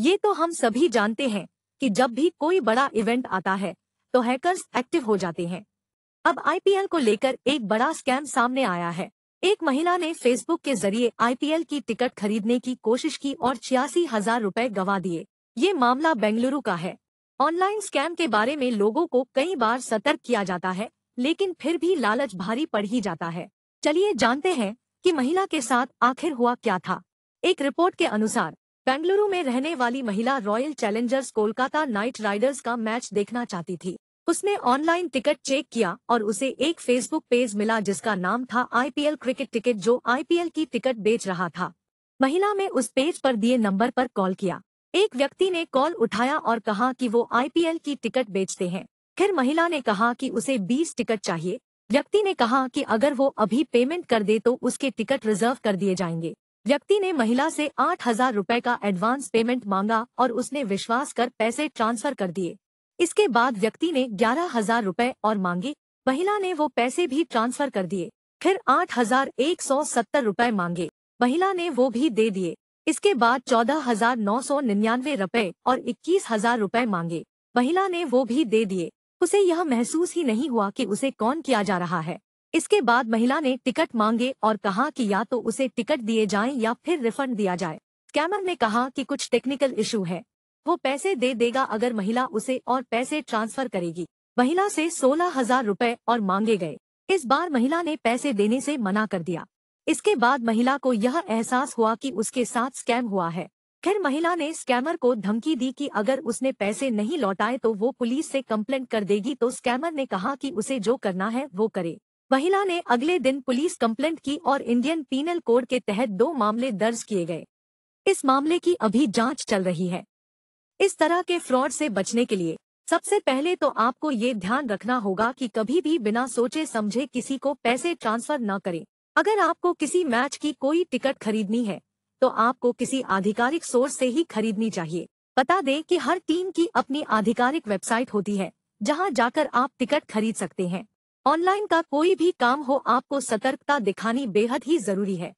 ये तो हम सभी जानते हैं कि जब भी कोई बड़ा इवेंट आता है तो हैकर्स एक्टिव हो जाते हैं अब आईपीएल को लेकर एक बड़ा स्कैम सामने आया है एक महिला ने फेसबुक के जरिए आईपीएल की टिकट खरीदने की कोशिश की और छियासी हजार रूपए गवा दिए ये मामला बेंगलुरु का है ऑनलाइन स्कैम के बारे में लोगों को कई बार सतर्क किया जाता है लेकिन फिर भी लालच भारी पड़ ही जाता है चलिए जानते हैं कि महिला के साथ आखिर हुआ क्या था एक रिपोर्ट के अनुसार बेंगलुरु में रहने वाली महिला Royal Challengers Kolkata Knight Riders का मैच देखना चाहती थी उसने ऑनलाइन टिकट चेक किया और उसे एक फेसबुक पेज मिला जिसका नाम था आईपीएल क्रिकेट टिकट जो आईपीएल की टिकट बेच रहा था महिला में उस पेज पर दिए नंबर पर कॉल किया एक व्यक्ति ने कॉल उठाया और कहा कि वो आईपीएल की टिकट बेचते हैं फिर महिला ने कहा कि उसे 20 टिकट चाहिए व्यक्ति ने कहा कि अगर वो अभी पेमेंट कर दे तो उसके टिकट रिजर्व कर दिए जाएंगे व्यक्ति ने महिला से आठ हजार रूपए का एडवांस पेमेंट मांगा और उसने विश्वास कर पैसे ट्रांसफर कर दिए इसके बाद व्यक्ति ने ग्यारह हजार रूपए और मांगे महिला ने वो पैसे भी ट्रांसफर कर दिए फिर आठ हजार एक सौ सत्तर रूपए मांगे महिला ने वो भी दे दिए इसके बाद चौदह हजार नौ सौ निन्यानवे रुपए और इक्कीस हजार रूपए मांगे महिला ने वो भी दे दिए उसे यह महसूस ही नहीं हुआ कि उसे कौन किया जा रहा है इसके बाद महिला ने टिकट मांगे और कहा कि या तो उसे टिकट दिए जाएं या फिर रिफंड दिया जाए स्कैमर ने कहा कि कुछ टेक्निकल इशू है वो पैसे दे देगा अगर महिला उसे और पैसे ट्रांसफर करेगी महिला से सोलह हजार रूपए और मांगे गए इस बार महिला ने पैसे देने से मना कर दिया इसके बाद महिला को यह एहसास हुआ कि उसके साथ स्कैम हुआ है फिर महिला ने स्कैमर को धमकी दी कि अगर उसने पैसे नहीं लौटाए तो वो पुलिस से कंप्लेंट कर देगी तो स्कैमर ने कहा कि उसे जो करना है वो करे महिला ने अगले दिन पुलिस कंप्लेंट की और इंडियन पीनल कोड के तहत दो मामले दर्ज किए गए इस मामले की अभी जांच चल रही है इस तरह के फ्रॉड से बचने के लिए सबसे पहले तो आपको ये ध्यान रखना होगा कि कभी भी बिना सोचे समझे किसी को पैसे ट्रांसफर न करें अगर आपको किसी मैच की कोई टिकट खरीदनी है तो आपको किसी आधिकारिक सोर्स से ही खरीदनी चाहिए बता दें कि हर टीम की अपनी आधिकारिक वेबसाइट होती है जहां जाकर आप टिकट खरीद सकते हैं ऑनलाइन का कोई भी काम हो आपको सतर्कता दिखानी बेहद ही जरूरी है